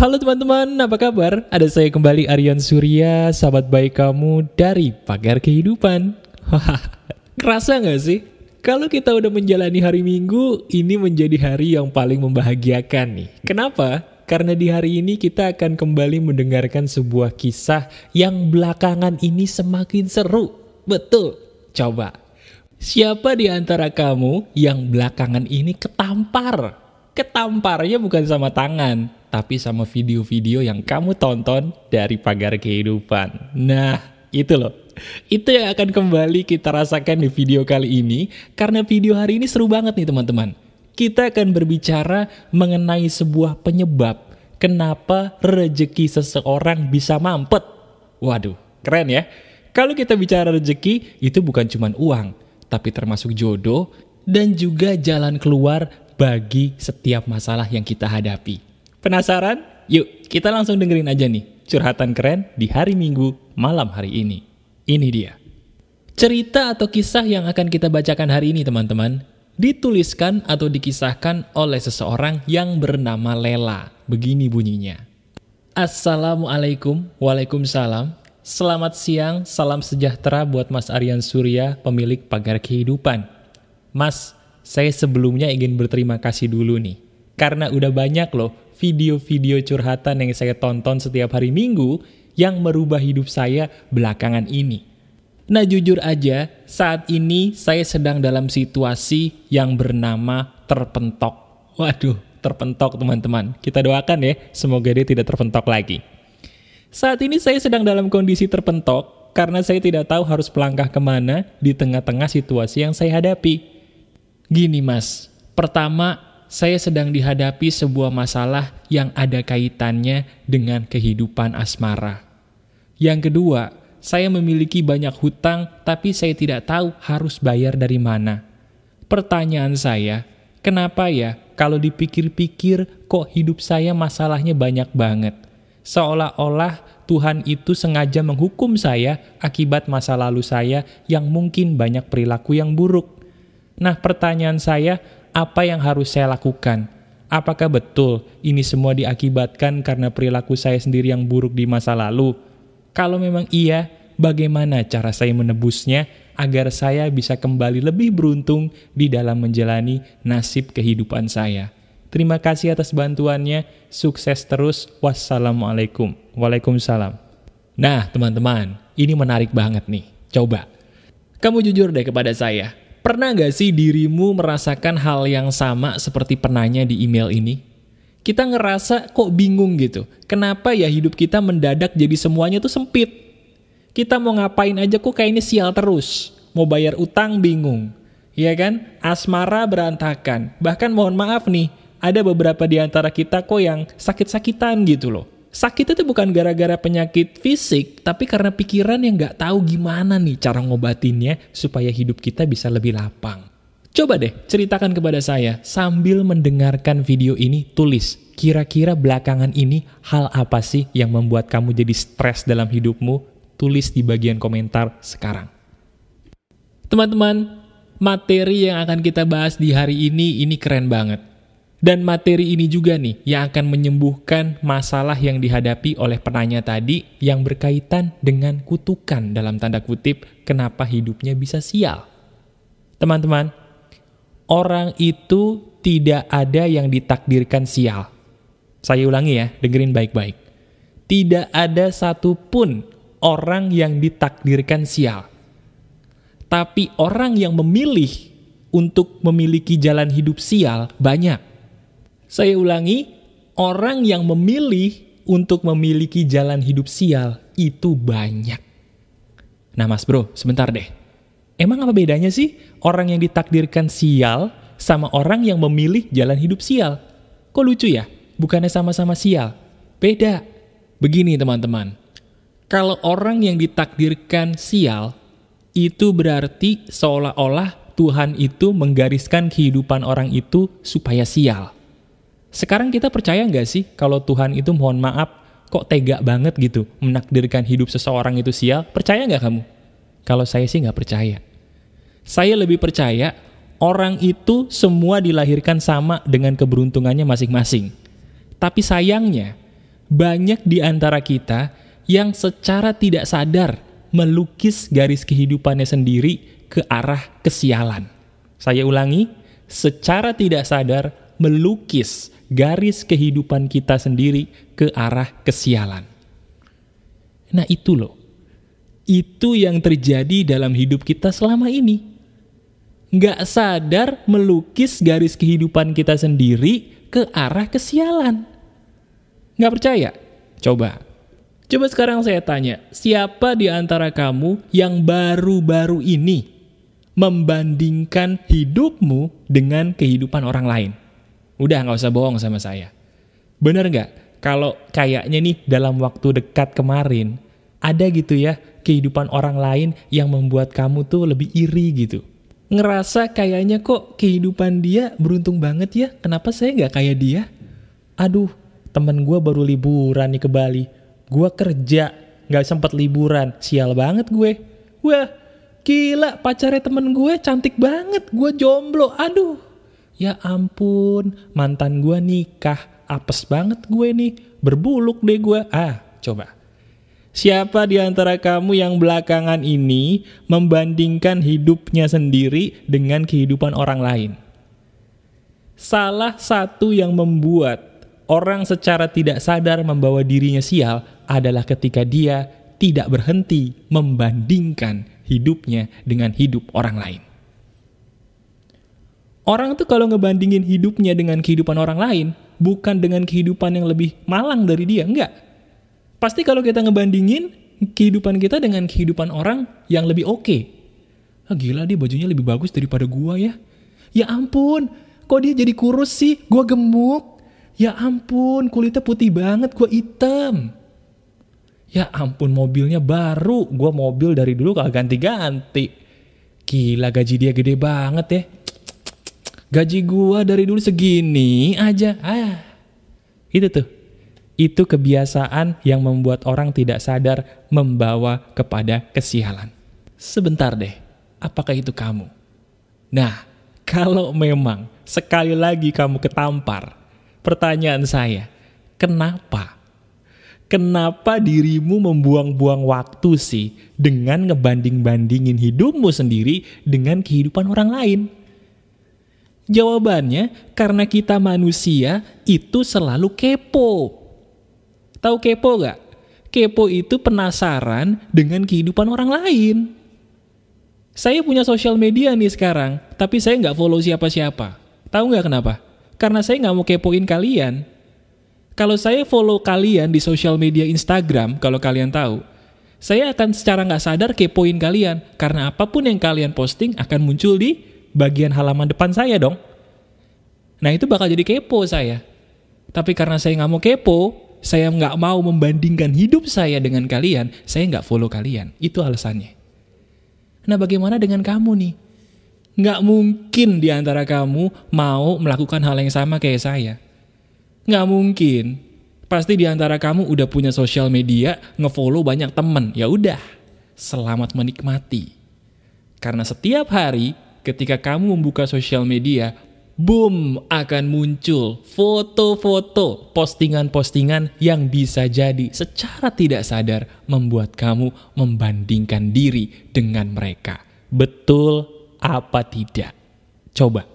Halo teman-teman, apa kabar? Ada saya kembali Aryan Surya, sahabat baik kamu dari Pagar Kehidupan. Kerasa nggak sih? Kalau kita udah menjalani hari Minggu, ini menjadi hari yang paling membahagiakan nih. Kenapa? Karena di hari ini kita akan kembali mendengarkan sebuah kisah yang belakangan ini semakin seru. Betul, coba. Siapa di antara kamu yang belakangan ini ketampar? Ketamparnya bukan sama tangan, tapi sama video-video yang kamu tonton dari pagar kehidupan. Nah, itu loh. Itu yang akan kembali kita rasakan di video kali ini, karena video hari ini seru banget nih teman-teman. Kita akan berbicara mengenai sebuah penyebab kenapa rejeki seseorang bisa mampet. Waduh, keren ya. Kalau kita bicara rejeki, itu bukan cuma uang, tapi termasuk jodoh dan juga jalan keluar bagi setiap masalah yang kita hadapi. Penasaran? Yuk, kita langsung dengerin aja nih curhatan keren di hari Minggu malam hari ini. Ini dia. Cerita atau kisah yang akan kita bacakan hari ini teman-teman dituliskan atau dikisahkan oleh seseorang yang bernama Lela. Begini bunyinya. Assalamualaikum, Waalaikumsalam. Selamat siang, salam sejahtera buat Mas Aryan Surya, pemilik pagar kehidupan. Mas, saya sebelumnya ingin berterima kasih dulu nih. Karena udah banyak loh video-video curhatan yang saya tonton setiap hari minggu yang merubah hidup saya belakangan ini. Nah jujur aja, saat ini saya sedang dalam situasi yang bernama terpentok. Waduh, terpentok teman-teman. Kita doakan ya, semoga dia tidak terpentok lagi. Saat ini saya sedang dalam kondisi terpentok karena saya tidak tahu harus pelangkah kemana di tengah-tengah situasi yang saya hadapi. Gini mas, pertama saya sedang dihadapi sebuah masalah yang ada kaitannya dengan kehidupan asmara. Yang kedua, saya memiliki banyak hutang tapi saya tidak tahu harus bayar dari mana. Pertanyaan saya, kenapa ya kalau dipikir-pikir kok hidup saya masalahnya banyak banget? Seolah-olah Tuhan itu sengaja menghukum saya akibat masa lalu saya yang mungkin banyak perilaku yang buruk. Nah pertanyaan saya, apa yang harus saya lakukan? Apakah betul ini semua diakibatkan karena perilaku saya sendiri yang buruk di masa lalu? Kalau memang iya, bagaimana cara saya menebusnya agar saya bisa kembali lebih beruntung di dalam menjalani nasib kehidupan saya? Terima kasih atas bantuannya, sukses terus, wassalamualaikum. Waalaikumsalam. Nah, teman-teman, ini menarik banget nih. Coba, kamu jujur deh kepada saya, Pernah gak sih dirimu merasakan hal yang sama seperti penanya di email ini? Kita ngerasa kok bingung gitu. Kenapa ya hidup kita mendadak jadi semuanya tuh sempit? Kita mau ngapain aja kok kayak ini sial terus. Mau bayar utang bingung. Iya kan? Asmara berantakan. Bahkan mohon maaf nih, ada beberapa di antara kita kok yang sakit-sakitan gitu loh sakit itu bukan gara-gara penyakit fisik, tapi karena pikiran yang nggak tahu gimana nih cara ngobatinnya supaya hidup kita bisa lebih lapang. Coba deh ceritakan kepada saya sambil mendengarkan video ini tulis kira-kira belakangan ini hal apa sih yang membuat kamu jadi stres dalam hidupmu? Tulis di bagian komentar sekarang. Teman-teman, materi yang akan kita bahas di hari ini ini keren banget. Dan materi ini juga nih yang akan menyembuhkan masalah yang dihadapi oleh penanya tadi yang berkaitan dengan kutukan dalam tanda kutip kenapa hidupnya bisa sial. Teman-teman, orang itu tidak ada yang ditakdirkan sial. Saya ulangi ya, dengerin baik-baik. Tidak ada satupun orang yang ditakdirkan sial. Tapi orang yang memilih untuk memiliki jalan hidup sial banyak saya ulangi, orang yang memilih untuk memiliki jalan hidup sial itu banyak. Nah mas bro, sebentar deh. Emang apa bedanya sih orang yang ditakdirkan sial sama orang yang memilih jalan hidup sial? Kok lucu ya? Bukannya sama-sama sial. Beda. Begini teman-teman. Kalau orang yang ditakdirkan sial, itu berarti seolah-olah Tuhan itu menggariskan kehidupan orang itu supaya sial. Sekarang kita percaya nggak sih kalau Tuhan itu mohon maaf kok tega banget gitu menakdirkan hidup seseorang itu sial? Percaya nggak kamu? Kalau saya sih nggak percaya. Saya lebih percaya orang itu semua dilahirkan sama dengan keberuntungannya masing-masing. Tapi sayangnya, banyak di antara kita yang secara tidak sadar melukis garis kehidupannya sendiri ke arah kesialan. Saya ulangi, secara tidak sadar melukis garis kehidupan kita sendiri ke arah kesialan. Nah itu loh, itu yang terjadi dalam hidup kita selama ini. Nggak sadar melukis garis kehidupan kita sendiri ke arah kesialan. Nggak percaya? Coba. Coba sekarang saya tanya, siapa di antara kamu yang baru-baru ini membandingkan hidupmu dengan kehidupan orang lain? Udah nggak usah bohong sama saya. Bener nggak? Kalau kayaknya nih dalam waktu dekat kemarin, ada gitu ya kehidupan orang lain yang membuat kamu tuh lebih iri gitu. Ngerasa kayaknya kok kehidupan dia beruntung banget ya, kenapa saya nggak kayak dia? Aduh, temen gue baru liburan nih ke Bali, gue kerja, nggak sempat liburan, sial banget gue. Wah, gila pacarnya temen gue cantik banget, gue jomblo, aduh. Ya ampun, mantan gue nikah. Apes banget gue nih. Berbuluk deh gue. Ah, coba. Siapa di antara kamu yang belakangan ini membandingkan hidupnya sendiri dengan kehidupan orang lain? Salah satu yang membuat orang secara tidak sadar membawa dirinya sial adalah ketika dia tidak berhenti membandingkan hidupnya dengan hidup orang lain. Orang tuh kalau ngebandingin hidupnya dengan kehidupan orang lain, bukan dengan kehidupan yang lebih malang dari dia, enggak. Pasti kalau kita ngebandingin kehidupan kita dengan kehidupan orang yang lebih oke. Okay. Ah, gila dia bajunya lebih bagus daripada gua ya. Ya ampun, kok dia jadi kurus sih? Gua gemuk. Ya ampun, kulitnya putih banget, gua hitam. Ya ampun, mobilnya baru. Gua mobil dari dulu kagak ganti-ganti. Gila gaji dia gede banget ya gaji gua dari dulu segini aja ah itu tuh itu kebiasaan yang membuat orang tidak sadar membawa kepada kesialan sebentar deh apakah itu kamu nah kalau memang sekali lagi kamu ketampar pertanyaan saya kenapa Kenapa dirimu membuang-buang waktu sih dengan ngebanding-bandingin hidupmu sendiri dengan kehidupan orang lain? Jawabannya, karena kita manusia itu selalu kepo. Tahu kepo gak? Kepo itu penasaran dengan kehidupan orang lain. Saya punya sosial media nih sekarang, tapi saya nggak follow siapa-siapa. Tahu nggak kenapa? Karena saya nggak mau kepoin kalian. Kalau saya follow kalian di sosial media Instagram, kalau kalian tahu, saya akan secara nggak sadar kepoin kalian. Karena apapun yang kalian posting akan muncul di bagian halaman depan saya dong. Nah itu bakal jadi kepo saya. Tapi karena saya nggak mau kepo, saya nggak mau membandingkan hidup saya dengan kalian, saya nggak follow kalian. Itu alasannya. Nah bagaimana dengan kamu nih? Nggak mungkin diantara kamu mau melakukan hal yang sama kayak saya. Nggak mungkin. Pasti diantara kamu udah punya sosial media, ngefollow banyak temen. Ya udah, selamat menikmati. Karena setiap hari ketika kamu membuka sosial media, boom akan muncul foto-foto, postingan-postingan yang bisa jadi secara tidak sadar membuat kamu membandingkan diri dengan mereka. Betul apa tidak? Coba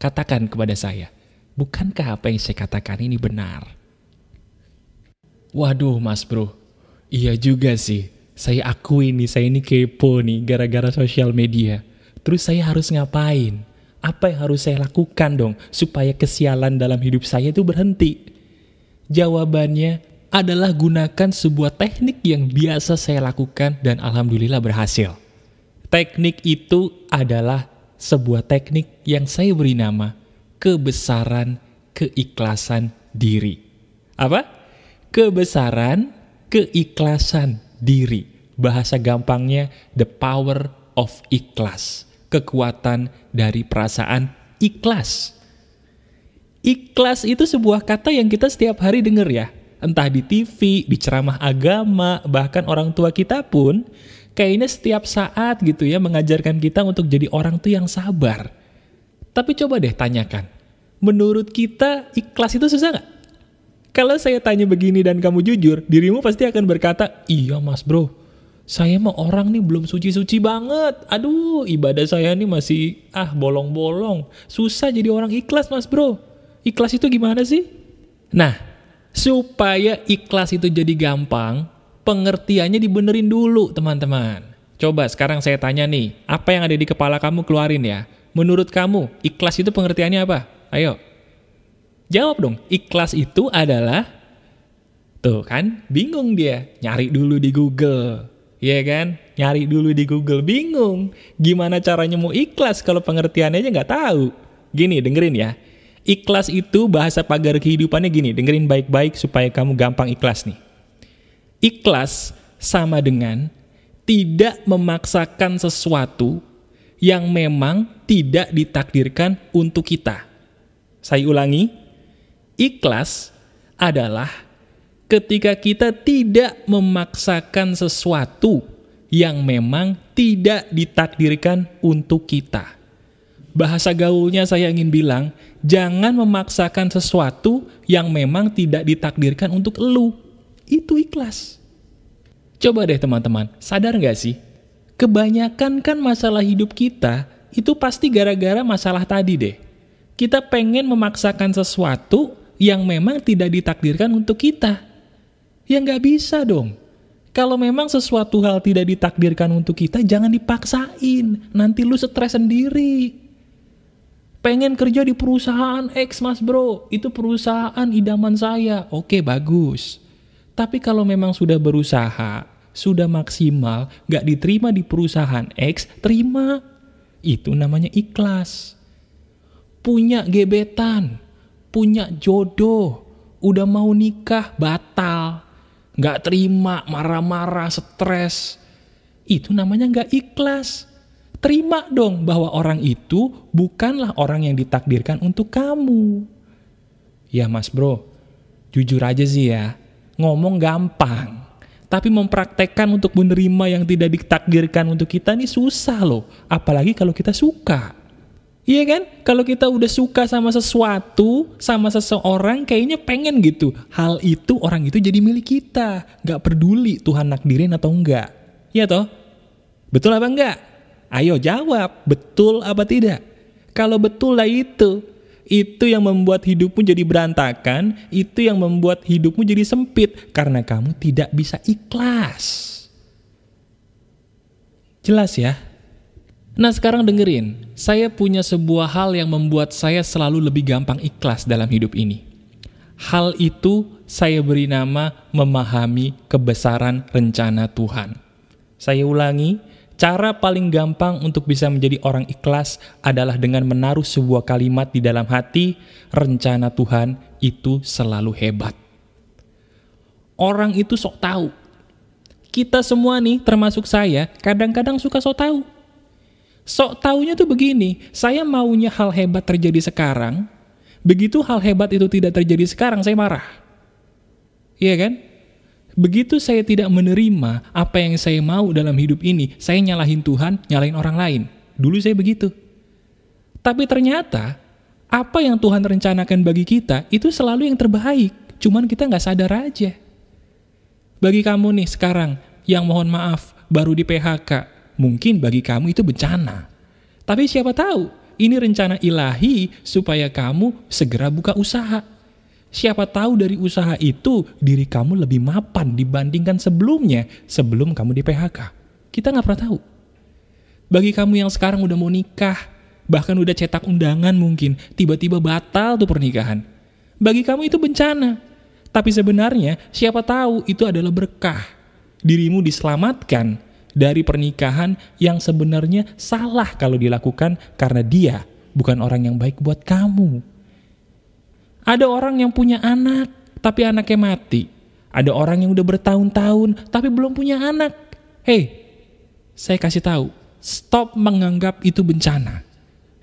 katakan kepada saya, bukankah apa yang saya katakan ini benar? Waduh mas bro, iya juga sih. Saya akui nih, saya ini kepo nih gara-gara sosial media Terus saya harus ngapain? Apa yang harus saya lakukan dong supaya kesialan dalam hidup saya itu berhenti? Jawabannya adalah gunakan sebuah teknik yang biasa saya lakukan dan alhamdulillah berhasil. Teknik itu adalah sebuah teknik yang saya beri nama kebesaran keikhlasan diri. Apa? Kebesaran keikhlasan diri. Bahasa gampangnya the power of ikhlas kekuatan dari perasaan ikhlas. Ikhlas itu sebuah kata yang kita setiap hari dengar ya. Entah di TV, di ceramah agama, bahkan orang tua kita pun kayaknya setiap saat gitu ya mengajarkan kita untuk jadi orang tuh yang sabar. Tapi coba deh tanyakan, menurut kita ikhlas itu susah nggak? Kalau saya tanya begini dan kamu jujur, dirimu pasti akan berkata, iya mas bro, saya mah orang nih belum suci-suci banget. Aduh, ibadah saya nih masih ah bolong-bolong. Susah jadi orang ikhlas, Mas Bro. Ikhlas itu gimana sih? Nah, supaya ikhlas itu jadi gampang, pengertiannya dibenerin dulu, teman-teman. Coba sekarang saya tanya nih, apa yang ada di kepala kamu keluarin ya? Menurut kamu, ikhlas itu pengertiannya apa? Ayo. Jawab dong. Ikhlas itu adalah Tuh kan, bingung dia. Nyari dulu di Google. Iya kan? Nyari dulu di Google bingung. Gimana caranya mau ikhlas kalau pengertiannya aja nggak tahu. Gini, dengerin ya. Ikhlas itu bahasa pagar kehidupannya gini, dengerin baik-baik supaya kamu gampang ikhlas nih. Ikhlas sama dengan tidak memaksakan sesuatu yang memang tidak ditakdirkan untuk kita. Saya ulangi, ikhlas adalah ketika kita tidak memaksakan sesuatu yang memang tidak ditakdirkan untuk kita. Bahasa gaulnya saya ingin bilang, jangan memaksakan sesuatu yang memang tidak ditakdirkan untuk lu Itu ikhlas. Coba deh teman-teman, sadar nggak sih? Kebanyakan kan masalah hidup kita itu pasti gara-gara masalah tadi deh. Kita pengen memaksakan sesuatu yang memang tidak ditakdirkan untuk kita Ya nggak bisa dong. Kalau memang sesuatu hal tidak ditakdirkan untuk kita, jangan dipaksain. Nanti lu stres sendiri. Pengen kerja di perusahaan X, mas bro. Itu perusahaan idaman saya. Oke, bagus. Tapi kalau memang sudah berusaha, sudah maksimal, nggak diterima di perusahaan X, terima. Itu namanya ikhlas. Punya gebetan, punya jodoh, udah mau nikah, batal nggak terima, marah-marah, stres, itu namanya nggak ikhlas. Terima dong bahwa orang itu bukanlah orang yang ditakdirkan untuk kamu. Ya mas bro, jujur aja sih ya, ngomong gampang. Tapi mempraktekkan untuk menerima yang tidak ditakdirkan untuk kita ini susah loh, apalagi kalau kita suka. Iya kan? Kalau kita udah suka sama sesuatu, sama seseorang, kayaknya pengen gitu. Hal itu orang itu jadi milik kita. Gak peduli Tuhan nakdirin atau enggak. Iya toh? Betul apa enggak? Ayo jawab, betul apa tidak? Kalau betul lah itu. Itu yang membuat hidupmu jadi berantakan, itu yang membuat hidupmu jadi sempit. Karena kamu tidak bisa ikhlas. Jelas ya? Nah sekarang dengerin, saya punya sebuah hal yang membuat saya selalu lebih gampang ikhlas dalam hidup ini. Hal itu saya beri nama memahami kebesaran rencana Tuhan. Saya ulangi, cara paling gampang untuk bisa menjadi orang ikhlas adalah dengan menaruh sebuah kalimat di dalam hati, rencana Tuhan itu selalu hebat. Orang itu sok tahu. Kita semua nih, termasuk saya, kadang-kadang suka sok tahu Sok taunya tuh begini, saya maunya hal hebat terjadi sekarang, begitu hal hebat itu tidak terjadi sekarang, saya marah. Iya kan? Begitu saya tidak menerima apa yang saya mau dalam hidup ini, saya nyalahin Tuhan, nyalahin orang lain. Dulu saya begitu. Tapi ternyata, apa yang Tuhan rencanakan bagi kita, itu selalu yang terbaik. Cuman kita nggak sadar aja. Bagi kamu nih sekarang, yang mohon maaf, baru di PHK, mungkin bagi kamu itu bencana. Tapi siapa tahu, ini rencana ilahi supaya kamu segera buka usaha. Siapa tahu dari usaha itu diri kamu lebih mapan dibandingkan sebelumnya, sebelum kamu di PHK. Kita nggak pernah tahu. Bagi kamu yang sekarang udah mau nikah, bahkan udah cetak undangan mungkin, tiba-tiba batal tuh pernikahan. Bagi kamu itu bencana. Tapi sebenarnya siapa tahu itu adalah berkah. Dirimu diselamatkan dari pernikahan yang sebenarnya salah kalau dilakukan karena dia bukan orang yang baik buat kamu. Ada orang yang punya anak, tapi anaknya mati. Ada orang yang udah bertahun-tahun, tapi belum punya anak. Hei, saya kasih tahu, stop menganggap itu bencana.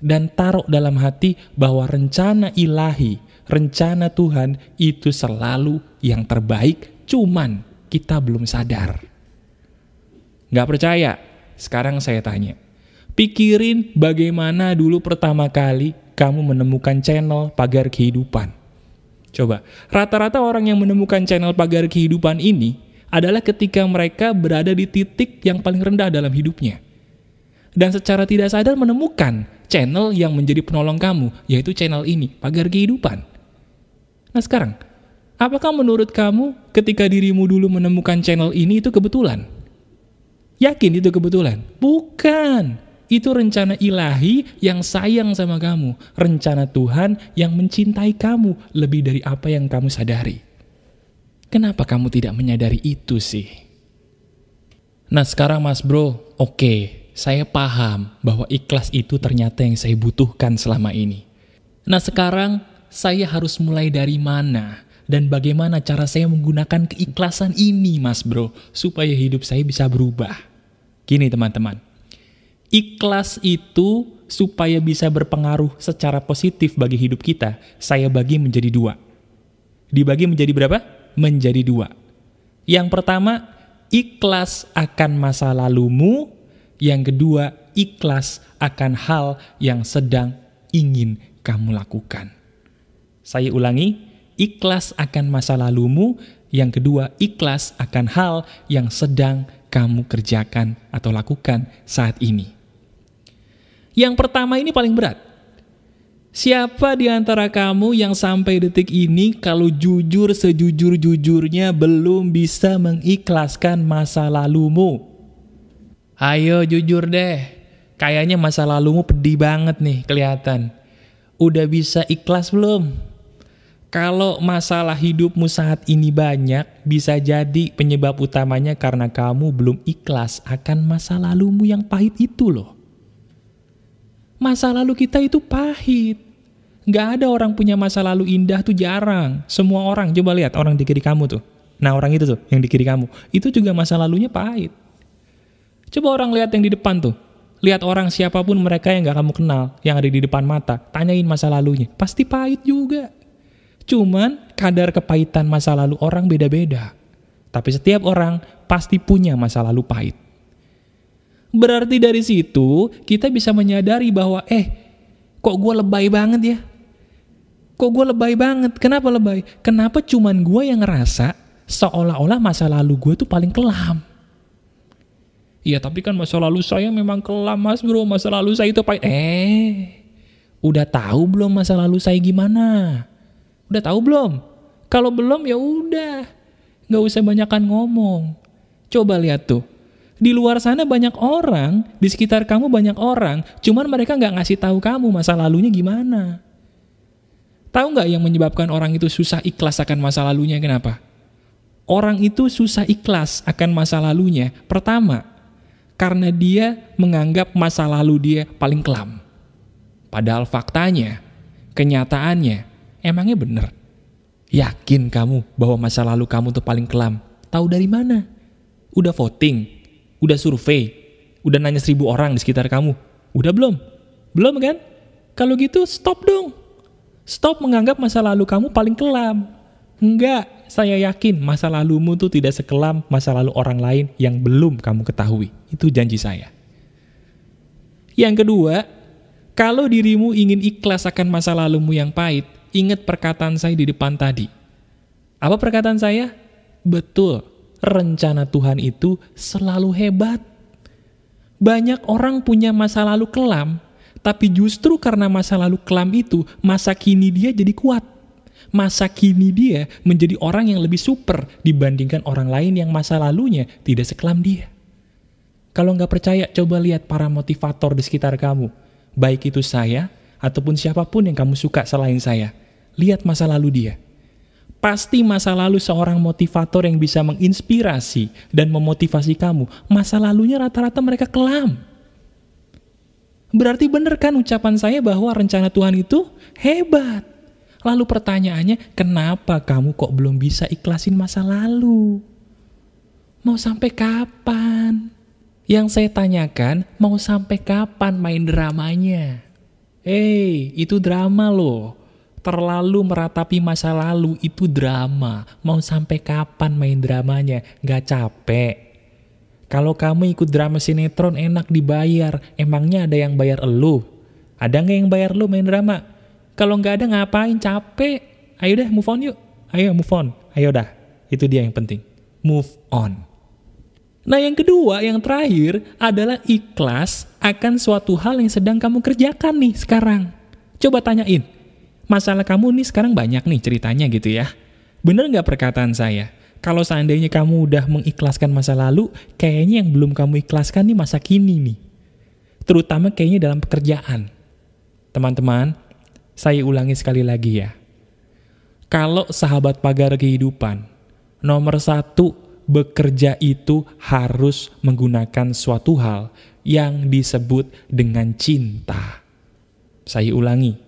Dan taruh dalam hati bahwa rencana ilahi, rencana Tuhan itu selalu yang terbaik, cuman kita belum sadar. Gak percaya? Sekarang saya tanya. Pikirin bagaimana dulu pertama kali kamu menemukan channel pagar kehidupan. Coba, rata-rata orang yang menemukan channel pagar kehidupan ini adalah ketika mereka berada di titik yang paling rendah dalam hidupnya. Dan secara tidak sadar menemukan channel yang menjadi penolong kamu, yaitu channel ini, pagar kehidupan. Nah sekarang, apakah menurut kamu ketika dirimu dulu menemukan channel ini itu kebetulan? Yakin itu kebetulan? Bukan. Itu rencana ilahi yang sayang sama kamu. Rencana Tuhan yang mencintai kamu lebih dari apa yang kamu sadari. Kenapa kamu tidak menyadari itu sih? Nah sekarang mas bro, oke, okay, saya paham bahwa ikhlas itu ternyata yang saya butuhkan selama ini. Nah sekarang, saya harus mulai dari mana? Dan bagaimana cara saya menggunakan keikhlasan ini mas bro, supaya hidup saya bisa berubah? Gini teman-teman, ikhlas itu supaya bisa berpengaruh secara positif bagi hidup kita, saya bagi menjadi dua. Dibagi menjadi berapa? Menjadi dua. Yang pertama, ikhlas akan masa lalumu. Yang kedua, ikhlas akan hal yang sedang ingin kamu lakukan. Saya ulangi, ikhlas akan masa lalumu. Yang kedua, ikhlas akan hal yang sedang kamu kerjakan atau lakukan saat ini. Yang pertama ini paling berat. Siapa di antara kamu yang sampai detik ini kalau jujur sejujur-jujurnya belum bisa mengikhlaskan masa lalumu? Ayo jujur deh, kayaknya masa lalumu pedih banget nih kelihatan. Udah bisa ikhlas belum? Kalau masalah hidupmu saat ini banyak, bisa jadi penyebab utamanya karena kamu belum ikhlas akan masa lalumu yang pahit itu loh. Masa lalu kita itu pahit. Gak ada orang punya masa lalu indah tuh jarang. Semua orang, coba lihat orang di kiri kamu tuh. Nah orang itu tuh, yang di kiri kamu. Itu juga masa lalunya pahit. Coba orang lihat yang di depan tuh. Lihat orang siapapun mereka yang gak kamu kenal, yang ada di depan mata. Tanyain masa lalunya. Pasti pahit juga. Cuman kadar kepahitan masa lalu orang beda-beda. Tapi setiap orang pasti punya masa lalu pahit. Berarti dari situ kita bisa menyadari bahwa eh kok gue lebay banget ya. Kok gue lebay banget? Kenapa lebay? Kenapa cuman gue yang ngerasa seolah-olah masa lalu gue tuh paling kelam. Iya tapi kan masa lalu saya memang kelam mas bro Masa lalu saya itu pahit Eh Udah tahu belum masa lalu saya gimana Udah tahu belum? Kalau belum ya udah. Nggak usah banyakkan ngomong. Coba lihat tuh. Di luar sana banyak orang, di sekitar kamu banyak orang, cuman mereka nggak ngasih tahu kamu masa lalunya gimana. Tahu nggak yang menyebabkan orang itu susah ikhlas akan masa lalunya kenapa? Orang itu susah ikhlas akan masa lalunya. Pertama, karena dia menganggap masa lalu dia paling kelam. Padahal faktanya, kenyataannya, Emangnya bener? Yakin kamu bahwa masa lalu kamu tuh paling kelam? Tahu dari mana? Udah voting? Udah survei? Udah nanya seribu orang di sekitar kamu? Udah belum? Belum kan? Kalau gitu stop dong. Stop menganggap masa lalu kamu paling kelam. Enggak, saya yakin masa lalumu tuh tidak sekelam masa lalu orang lain yang belum kamu ketahui. Itu janji saya. Yang kedua, kalau dirimu ingin ikhlas akan masa lalumu yang pahit, ingat perkataan saya di depan tadi. Apa perkataan saya? Betul, rencana Tuhan itu selalu hebat. Banyak orang punya masa lalu kelam, tapi justru karena masa lalu kelam itu, masa kini dia jadi kuat. Masa kini dia menjadi orang yang lebih super dibandingkan orang lain yang masa lalunya tidak sekelam dia. Kalau nggak percaya, coba lihat para motivator di sekitar kamu. Baik itu saya, ataupun siapapun yang kamu suka selain saya. Lihat masa lalu dia. Pasti masa lalu seorang motivator yang bisa menginspirasi dan memotivasi kamu, masa lalunya rata-rata mereka kelam. Berarti benar kan ucapan saya bahwa rencana Tuhan itu hebat. Lalu pertanyaannya, kenapa kamu kok belum bisa ikhlasin masa lalu? Mau sampai kapan? Yang saya tanyakan, mau sampai kapan main dramanya? Hei, itu drama loh. Terlalu meratapi masa lalu itu drama. Mau sampai kapan main dramanya? Gak capek. Kalau kamu ikut drama sinetron enak dibayar. Emangnya ada yang bayar elu? Ada nggak yang bayar lu main drama? Kalau nggak ada ngapain? Capek. Ayo deh move on yuk. Ayo move on. Ayo dah. Itu dia yang penting. Move on. Nah yang kedua, yang terakhir adalah ikhlas akan suatu hal yang sedang kamu kerjakan nih sekarang. Coba tanyain, masalah kamu nih sekarang banyak nih ceritanya gitu ya. Bener nggak perkataan saya? Kalau seandainya kamu udah mengikhlaskan masa lalu, kayaknya yang belum kamu ikhlaskan nih masa kini nih. Terutama kayaknya dalam pekerjaan. Teman-teman, saya ulangi sekali lagi ya. Kalau sahabat pagar kehidupan, nomor satu bekerja itu harus menggunakan suatu hal yang disebut dengan cinta. Saya ulangi,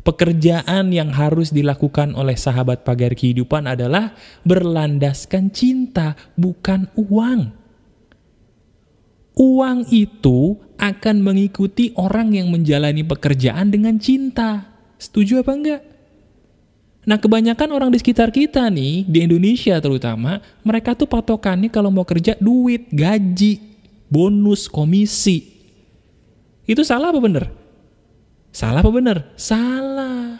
pekerjaan yang harus dilakukan oleh sahabat pagar kehidupan adalah berlandaskan cinta, bukan uang. Uang itu akan mengikuti orang yang menjalani pekerjaan dengan cinta. Setuju apa enggak? Nah, kebanyakan orang di sekitar kita nih, di Indonesia terutama, mereka tuh patokannya kalau mau kerja duit, gaji, bonus, komisi. Itu salah apa bener? Salah apa bener? Salah.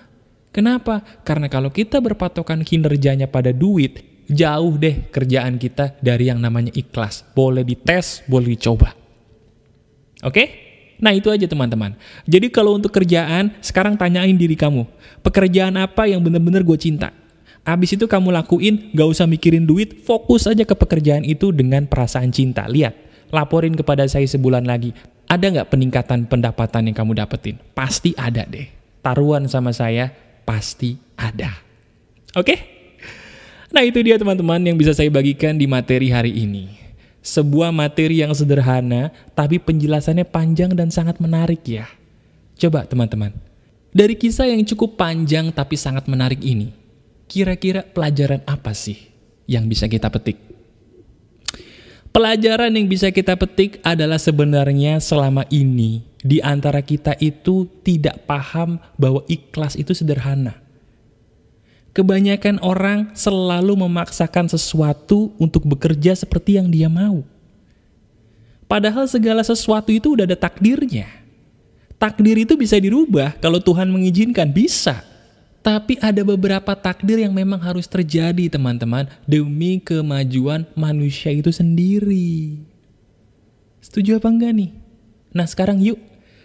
Kenapa? Karena kalau kita berpatokan kinerjanya pada duit, jauh deh kerjaan kita dari yang namanya ikhlas. Boleh dites, boleh dicoba. Oke? Okay? Nah itu aja teman-teman. Jadi kalau untuk kerjaan, sekarang tanyain diri kamu. Pekerjaan apa yang benar-benar gue cinta? Abis itu kamu lakuin, gak usah mikirin duit, fokus aja ke pekerjaan itu dengan perasaan cinta. Lihat, laporin kepada saya sebulan lagi. Ada gak peningkatan pendapatan yang kamu dapetin? Pasti ada deh. Taruhan sama saya, pasti ada. Oke? Okay? Nah itu dia teman-teman yang bisa saya bagikan di materi hari ini sebuah materi yang sederhana, tapi penjelasannya panjang dan sangat menarik ya. Coba teman-teman, dari kisah yang cukup panjang tapi sangat menarik ini, kira-kira pelajaran apa sih yang bisa kita petik? Pelajaran yang bisa kita petik adalah sebenarnya selama ini di antara kita itu tidak paham bahwa ikhlas itu sederhana. Kebanyakan orang selalu memaksakan sesuatu untuk bekerja seperti yang dia mau. Padahal segala sesuatu itu udah ada takdirnya. Takdir itu bisa dirubah kalau Tuhan mengizinkan, bisa. Tapi ada beberapa takdir yang memang harus terjadi teman-teman demi kemajuan manusia itu sendiri. Setuju apa enggak nih? Nah sekarang yuk,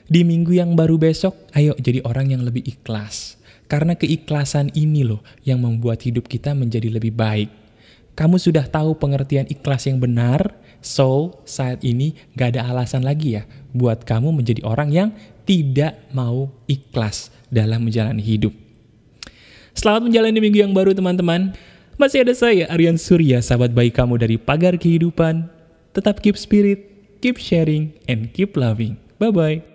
di minggu yang baru besok, ayo jadi orang yang lebih ikhlas karena keikhlasan ini loh yang membuat hidup kita menjadi lebih baik. Kamu sudah tahu pengertian ikhlas yang benar, so saat ini gak ada alasan lagi ya buat kamu menjadi orang yang tidak mau ikhlas dalam menjalani hidup. Selamat menjalani minggu yang baru teman-teman. Masih ada saya Aryan Surya, sahabat baik kamu dari Pagar Kehidupan. Tetap keep spirit, keep sharing, and keep loving. Bye-bye.